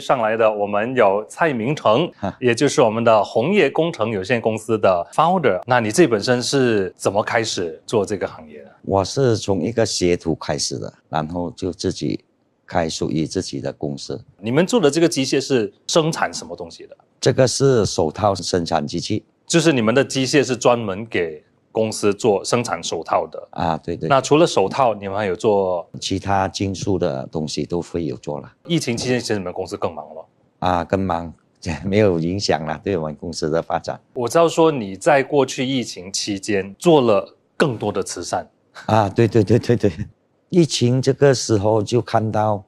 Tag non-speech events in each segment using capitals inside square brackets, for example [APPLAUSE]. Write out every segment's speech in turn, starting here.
上来的，我们有蔡明成，也就是我们的红叶工程有限公司的 founder。那你自己本身是怎么开始做这个行业的？我是从一个学徒开始的，然后就自己开属于自己的公司。你们做的这个机械是生产什么东西的？这个是手套生产机器，就是你们的机械是专门给。公司做生产手套的啊，对对。那除了手套，你们还有做其他金属的东西，都会有做了。疫情期间，其实你们公司更忙了啊，更忙，[LAUGHS] 没有影响了对我们公司的发展。我知道说你在过去疫情期间做了更多的慈善啊，对对对对对。疫情这个时候就看到，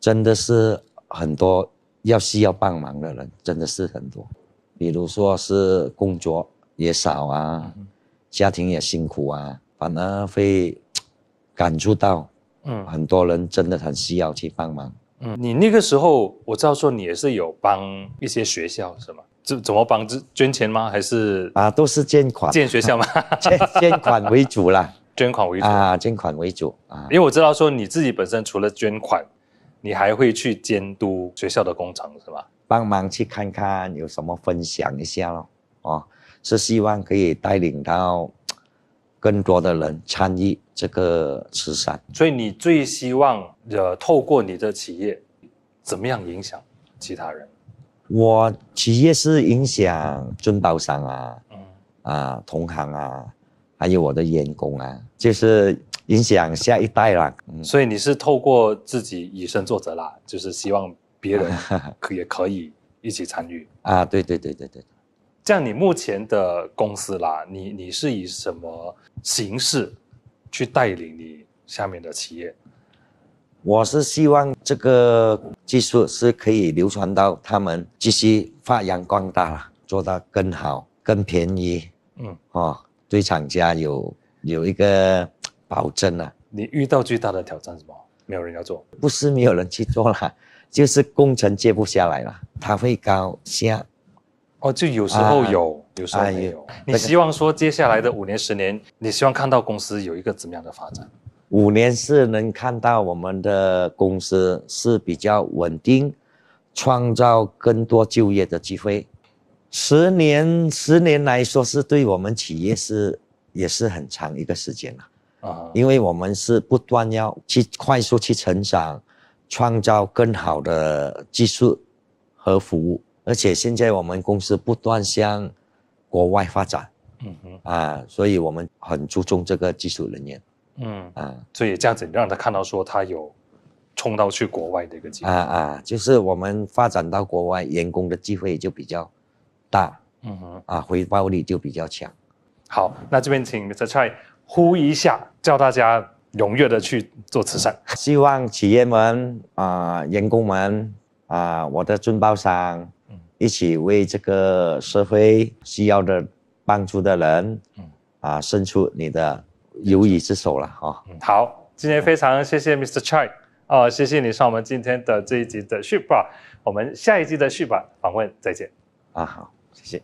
真的是很多要需要帮忙的人，真的是很多，比如说是工作也少啊。家庭也辛苦啊，反而会感触到，嗯，很多人真的很需要去帮忙，嗯，你那个时候我知道说你也是有帮一些学校是吗？怎怎么帮？捐捐钱吗？还是啊，都是捐款建学校吗？[LAUGHS] 捐捐款为主啦，捐款为主啊，捐款为主啊，因为我知道说你自己本身除了捐款，你还会去监督学校的工程是吧？帮忙去看看有什么分享一下咯。哦。是希望可以带领到 [TSK] 更多的人参与这个慈善，所以你最希望呃透过你的企业怎么样影响其他人？我企业是影响尊宝商啊，嗯啊同行啊，还有我的员工啊，就是影响下一代啦。所以你是透过自己以身作则啦，就是希望别人可 [LAUGHS] 也可以一起参与啊？对对对对对。像你目前的公司啦，你你是以什么形式去带领你下面的企业？我是希望这个技术是可以流传到他们，继续发扬光大了，做到更好、更便宜。嗯，哦，对厂家有有一个保证啊。你遇到最大的挑战什么？没有人要做，不是没有人去做了，[LAUGHS] 就是工程接不下来了，他会高下。哦，就有时候有，有时候没有。你希望说接下来的五年、十年，你希望看到公司有一个怎么样的发展？五年是能看到我们的公司是比较稳定，创造更多就业的机会。十年，十年来说是对我们企业是也是很长一个时间了。啊，因为我们是不断要去快速去成长，创造更好的技术和服务。而且现在我们公司不断向国外发展，嗯哼，啊，所以我们很注重这个技术人员，嗯啊，所以这样子让他看到说他有冲到去国外的一个机会，啊啊，就是我们发展到国外，员工的机会就比较大，嗯哼，啊，回报率就比较强。好，那这边请 Mr. 蔡呼一下，叫大家踊跃的去做慈善，希望企业们啊，员工们啊，我的尊包商。一起为这个社会需要的、帮助的人，嗯，啊，伸出你的友谊之手了哈。好，今天非常谢谢 Mr. Che，啊，谢谢你上我们今天的这一集的续吧。我们下一集的续吧访问再见。啊，好，谢谢。